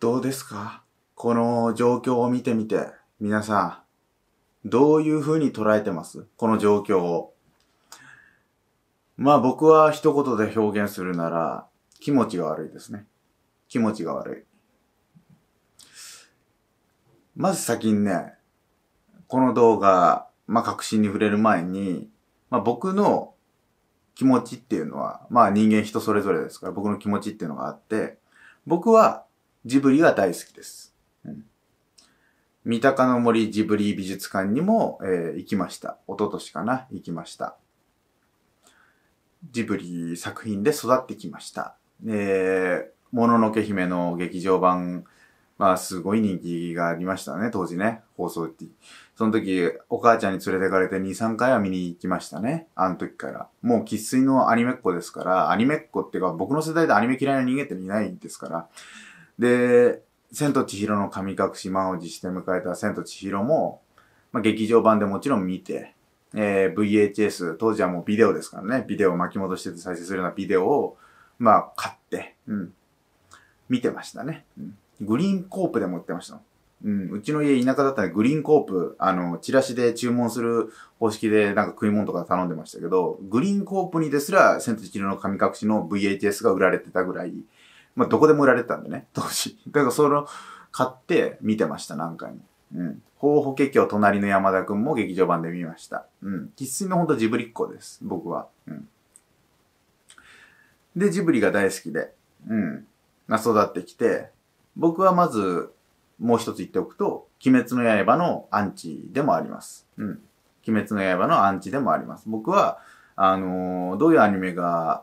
どうですかこの状況を見てみて、皆さん、どういう風に捉えてますこの状況を。まあ僕は一言で表現するなら、気持ちが悪いですね。気持ちが悪い。まず先にね、この動画、まあ確信に触れる前に、まあ僕の気持ちっていうのは、まあ人間人それぞれですから、僕の気持ちっていうのがあって、僕はジブリは大好きです。うん、三鷹の森ジブリ美術館にも、えー、行きました。一昨年かな行きました。ジブリ作品で育ってきました。えー、もののけ姫の劇場版、まあすごい人気がありましたね、当時ね、放送って。その時、お母ちゃんに連れてかれて2、3回は見に行きましたね、あの時から。もう喫水のアニメっ子ですから、アニメっ子っていうか僕の世代でアニメ嫌いな人間っていないですから、で、千と千尋の神隠し満を持して迎えた千と千尋も、まあ、劇場版でもちろん見て、えー、VHS、当時はもうビデオですからね、ビデオを巻き戻して再生するようなビデオを、まあ、買って、うん。見てましたね。うん、グリーンコープでも売ってました。うん、うちの家田舎だったんで、グリーンコープ、あの、チラシで注文する方式で、なんか食い物とか頼んでましたけど、グリーンコープにですら、千と千尋の神隠しの VHS が売られてたぐらい、まあ、どこでも売られてたんでね、当時。だからそれを買って見てました、何回も。うん。ほうほけきょ隣の山田くんも劇場版で見ました。うん。喫水のほんとジブリっ子です、僕は。うん。で、ジブリが大好きで、うん。まあ、育ってきて、僕はまず、もう一つ言っておくと、鬼滅の刃のアンチでもあります。うん。鬼滅の刃のアンチでもあります。僕は、あのー、どういうアニメが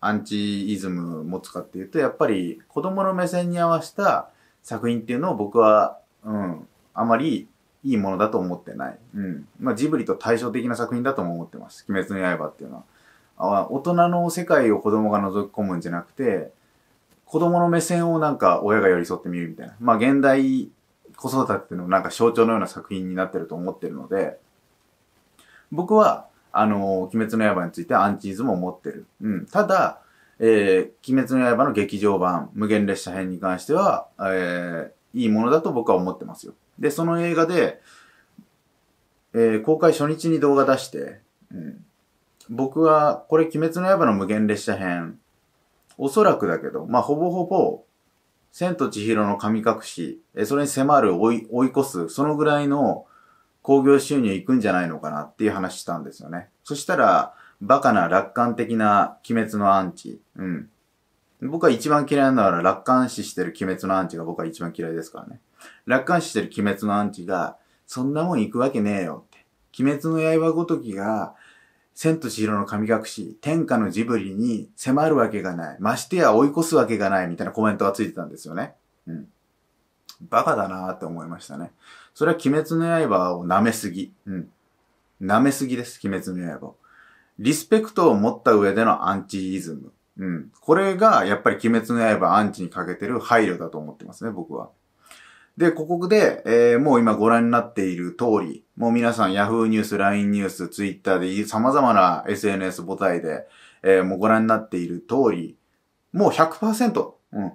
アンチイズム持つかっていうと、やっぱり子供の目線に合わせた作品っていうのを僕は、うん、あまりいいものだと思ってない。うん。まあ、ジブリと対照的な作品だとも思ってます。鬼滅の刃っていうのは。あ大人の世界を子供が覗き込むんじゃなくて、子供の目線をなんか親が寄り添ってみるみたいな。まあ、現代子育てのなんか象徴のような作品になってると思ってるので、僕はあの、鬼滅の刃についてアンチーズも持ってる。うん。ただ、えー、鬼滅の刃の劇場版、無限列車編に関しては、えー、いいものだと僕は思ってますよ。で、その映画で、えー、公開初日に動画出して、うん、僕は、これ、鬼滅の刃の無限列車編、おそらくだけど、まあ、ほぼほぼ、千と千尋の神隠し、えそれに迫る追い、追い越す、そのぐらいの興行収入いくんじゃないのかなっていう話したんですよね。そしたら、バカな楽観的な鬼滅のアンチ。うん。僕は一番嫌いなのは楽観視してる鬼滅のアンチが僕は一番嫌いですからね。楽観視してる鬼滅のアンチが、そんなもん行くわけねえよって。鬼滅の刃ごときが、千と千尋の神隠し、天下のジブリに迫るわけがない。ましてや追い越すわけがないみたいなコメントがついてたんですよね。うん。バカだなーって思いましたね。それは鬼滅の刃を舐めすぎ。うん。舐めすぎです、鬼滅の刃リスペクトを持った上でのアンチイズム。うん。これが、やっぱり鬼滅の刃アンチにかけてる配慮だと思ってますね、僕は。で、ここで、えー、もう今ご覧になっている通り、もう皆さん Yahoo ニュース、LINE ニュース、Twitter で様々な SNS 母体で、えー、もうご覧になっている通り、もう100%、うん。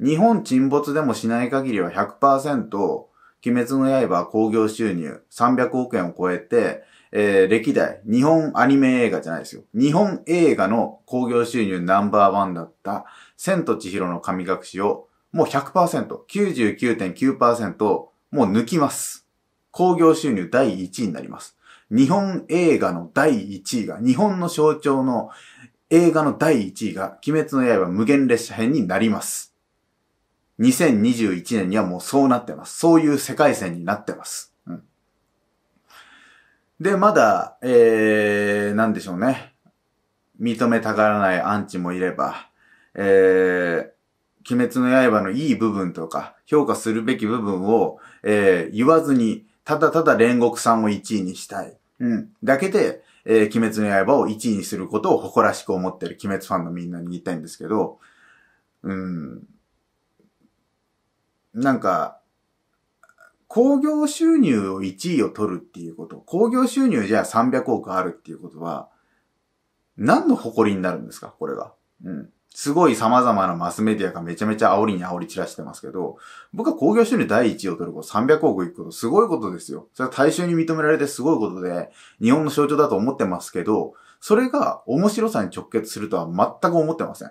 日本沈没でもしない限りは100%、鬼滅の刃興行収入300億円を超えて、えー、歴代日本アニメ映画じゃないですよ。日本映画の興行収入ナンバーワンだった、千と千尋の神隠しを、もう100%、99.9%、もう抜きます。興行収入第1位になります。日本映画の第1位が、日本の象徴の映画の第1位が、鬼滅の刃無限列車編になります。2021年にはもうそうなってます。そういう世界線になってます。うん、で、まだ、えー、なんでしょうね。認めたがらないアンチもいれば、えー、鬼滅の刃のいい部分とか、評価するべき部分を、えー、言わずに、ただただ煉獄さんを1位にしたい。うん。だけで、えー、鬼滅の刃を1位にすることを誇らしく思ってる鬼滅ファンのみんなに言いたいんですけど、うん。なんか、工業収入を1位を取るっていうこと、工業収入じゃあ300億あるっていうことは、何の誇りになるんですかこれが。うん。すごい様々なマスメディアがめちゃめちゃ煽りに煽り散らしてますけど、僕は工業収入第1位を取ること、300億いくこと、すごいことですよ。それは大衆に認められてすごいことで、日本の象徴だと思ってますけど、それが面白さに直結するとは全く思ってません。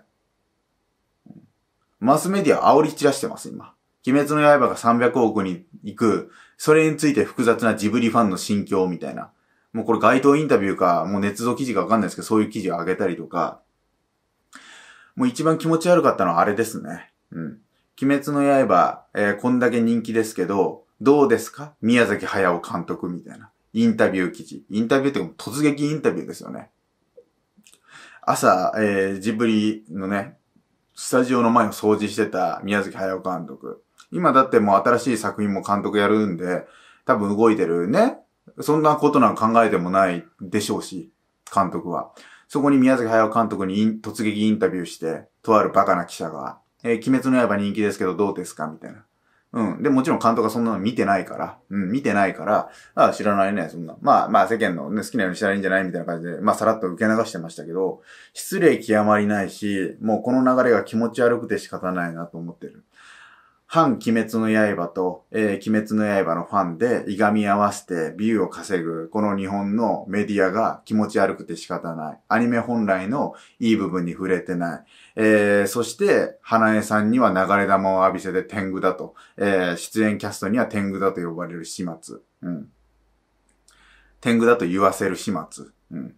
マスメディア煽り散らしてます、今。鬼滅の刃が300億に行く、それについて複雑なジブリファンの心境みたいな。もうこれ街頭インタビューか、もう捏造記事かわかんないですけど、そういう記事を上げたりとか、もう一番気持ち悪かったのはあれですね。うん。鬼滅の刃、えー、こんだけ人気ですけど、どうですか宮崎駿監督みたいな。インタビュー記事。インタビューってか、突撃インタビューですよね。朝、えー、ジブリのね、スタジオの前を掃除してた宮崎駿監督。今だってもう新しい作品も監督やるんで、多分動いてるね。そんなことなんか考えてもないでしょうし、監督は。そこに宮崎駿監督に突撃インタビューして、とあるバカな記者が、えー、鬼滅の刃人気ですけどどうですかみたいな。うん。で、もちろん監督はそんなの見てないから、うん、見てないから、ああ、知らないね、そんな。まあまあ世間のね、好きなようにしたらいいんじゃないみたいな感じで、まあさらっと受け流してましたけど、失礼極まりないし、もうこの流れが気持ち悪くて仕方ないなと思ってる。反鬼滅の刃と、えー、鬼滅の刃のファンでいがみ合わせてビューを稼ぐ、この日本のメディアが気持ち悪くて仕方ない。アニメ本来のいい部分に触れてない。えー、そして、花江さんには流れ玉を浴びせて天狗だと、えー、出演キャストには天狗だと呼ばれる始末。うん。天狗だと言わせる始末。うん。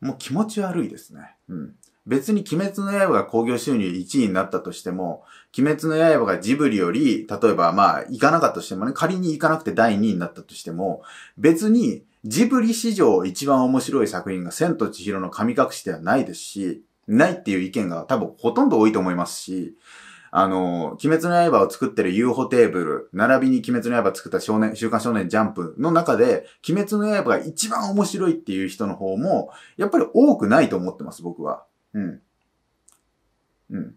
もう気持ち悪いですね。うん。別に鬼滅の刃が興行収入1位になったとしても、鬼滅の刃がジブリより、例えばまあ、行かなかったとしてもね、仮に行かなくて第2位になったとしても、別に、ジブリ史上一番面白い作品が千と千尋の神隠しではないですし、ないっていう意見が多分ほとんど多いと思いますし、あの、鬼滅の刃を作ってる UFO テーブル、並びに鬼滅の刃作った少年、週刊少年ジャンプの中で、鬼滅の刃が一番面白いっていう人の方も、やっぱり多くないと思ってます、僕は。うん。うん。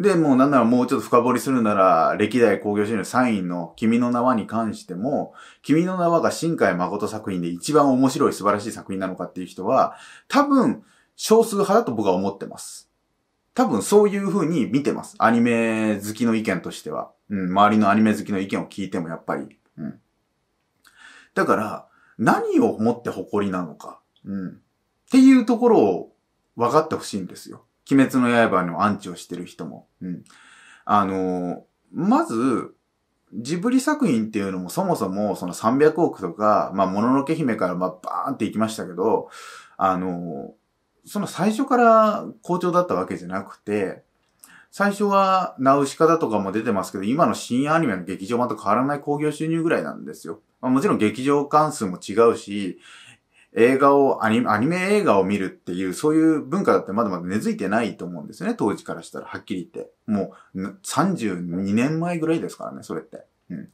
で、もうなんならもうちょっと深掘りするなら、歴代興行収入3位の君の名はに関しても、君の名はが新海誠作品で一番面白い素晴らしい作品なのかっていう人は、多分少数派だと僕は思ってます。多分そういう風に見てます。アニメ好きの意見としては。うん、周りのアニメ好きの意見を聞いてもやっぱり。うん。だから、何をもって誇りなのか。うん。っていうところを分かってほしいんですよ。鬼滅の刃のアンチをしてる人も。うん。あのまず、ジブリ作品っていうのもそもそもその300億とか、まあ、もののけ姫からまあバーンって行きましたけど、あのその最初から好調だったわけじゃなくて、最初はナウシカだとかも出てますけど、今の新アニメの劇場版と変わらない興行収入ぐらいなんですよ。まあ、もちろん劇場関数も違うし、映画をアニ、アニメ映画を見るっていう、そういう文化だってまだまだ根付いてないと思うんですよね、当時からしたら、はっきり言って。もう、32年前ぐらいですからね、それって。うん。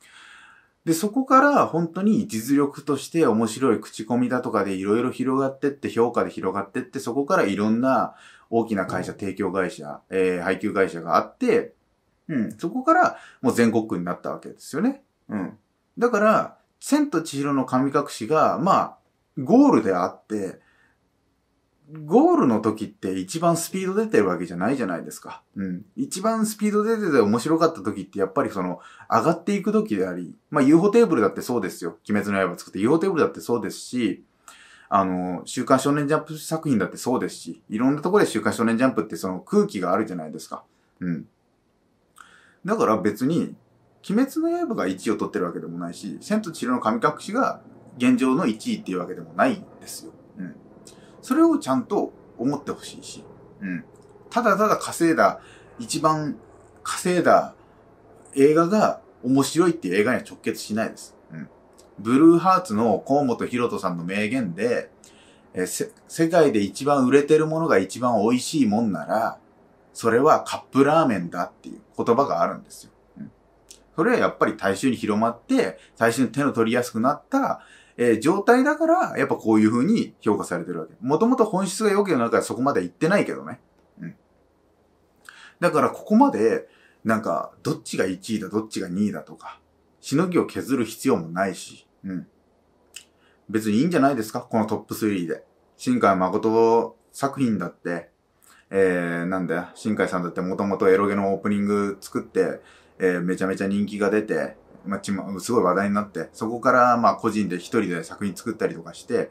で、そこから本当に実力として面白い口コミだとかでいろいろ広がってって、評価で広がってって、そこからいろんな大きな会社、提供会社、えー、配給会社があって、うん、そこからもう全国区になったわけですよね。うん。だから、千と千尋の神隠しが、まあ、ゴールであって、ゴールの時って一番スピード出てるわけじゃないじゃないですか。うん。一番スピード出てて面白かった時ってやっぱりその上がっていく時であり、まあ UFO テーブルだってそうですよ。鬼滅の刃作って UFO テーブルだってそうですし、あの、週刊少年ジャンプ作品だってそうですし、いろんなところで週刊少年ジャンプってその空気があるじゃないですか。うん。だから別に、鬼滅の刃が1位を取ってるわけでもないし、千と千尋の神隠しが現状の1位っていうわけでもないんですよ。うん。それをちゃんと思ってほしいし、うん。ただただ稼いだ、一番稼いだ映画が面白いっていう映画には直結しないです。うん。ブルーハーツの河本博人さんの名言で、え世界で一番売れてるものが一番美味しいもんなら、それはカップラーメンだっていう言葉があるんですよ。うん、それはやっぱり大衆に広まって、大衆に手の取りやすくなったえー、状態だから、やっぱこういう風に評価されてるわけ。もともと本質が良ければそこまで行ってないけどね。うん。だからここまで、なんか、どっちが1位だ、どっちが2位だとか、しのぎを削る必要もないし、うん。別にいいんじゃないですかこのトップ3で。新海誠作品だって、えー、なんだよ。新海さんだってもともとエロゲのオープニング作って、えー、めちゃめちゃ人気が出て、まちま、すごい話題になって、そこからまあ個人で一人で作品作ったりとかして、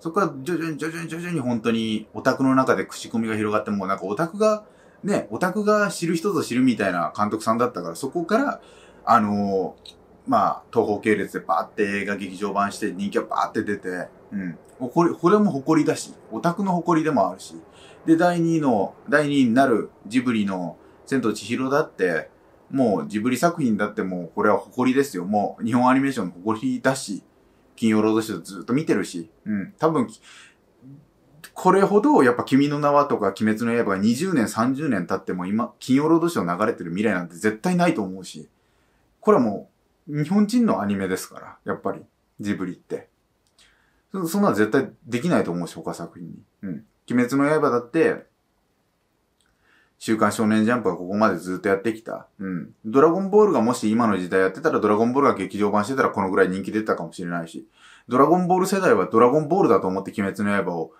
そこから徐々に徐々に徐々に本当にオタクの中で口コミが広がって、もうなんかオタクが、ね、オタクが知る人ぞ知るみたいな監督さんだったから、そこから、あのー、まあ、東方系列でバーって映画劇場版して人気がバーって出て、うん。これ、これも誇りだし、オタクの誇りでもあるし。で、第2位の、第2位になるジブリの千と千尋だって、もうジブリ作品だってもうこれは誇りですよ。もう日本アニメーションの誇りだし、金曜ロードショーずっと見てるし、うん。多分、これほどやっぱ君の名はとか鬼滅の刃が20年、30年経っても今、金曜ロードショー流れてる未来なんて絶対ないと思うし、これはもう日本人のアニメですから、やっぱり、ジブリって。そんな絶対できないと思うし、他作品に。うん。鬼滅の刃だって、週刊少年ジャンプはここまでずっとやってきた。うん。ドラゴンボールがもし今の時代やってたら、ドラゴンボールが劇場版してたらこのぐらい人気出たかもしれないし、ドラゴンボール世代はドラゴンボールだと思って鬼滅の刃を、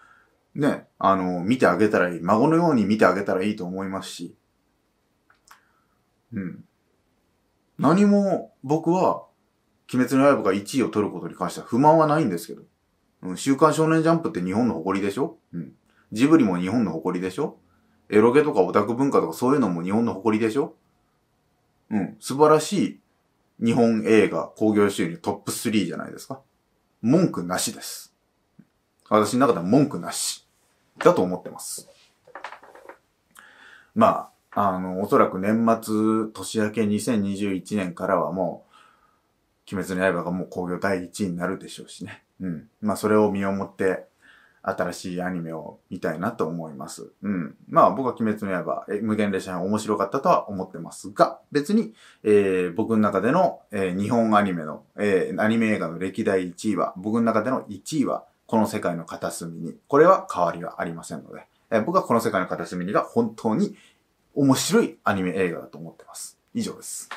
ね、あの、見てあげたらいい。孫のように見てあげたらいいと思いますし。うん。何も僕は、鬼滅の刃が1位を取ることに関しては不満はないんですけど。うん、週刊少年ジャンプって日本の誇りでしょうん。ジブリも日本の誇りでしょエロゲとかオタク文化とかそういうのも日本の誇りでしょうん。素晴らしい日本映画興行収入トップ3じゃないですか。文句なしです。私の中では文句なし。だと思ってます。まあ、あの、おそらく年末、年明け2021年からはもう、鬼滅の刃がもう工業第1位になるでしょうしね。うん。まあ、それを身をもって新しいアニメを見たいなと思います。うん。まあ僕は鬼滅の刃、え無限列車編面白かったとは思ってますが、別に、えー、僕の中での、えー、日本アニメの、えー、アニメ映画の歴代1位は、僕の中での1位は、この世界の片隅に、これは変わりはありませんので、えー、僕はこの世界の片隅にが本当に面白いアニメ映画だと思ってます。以上です。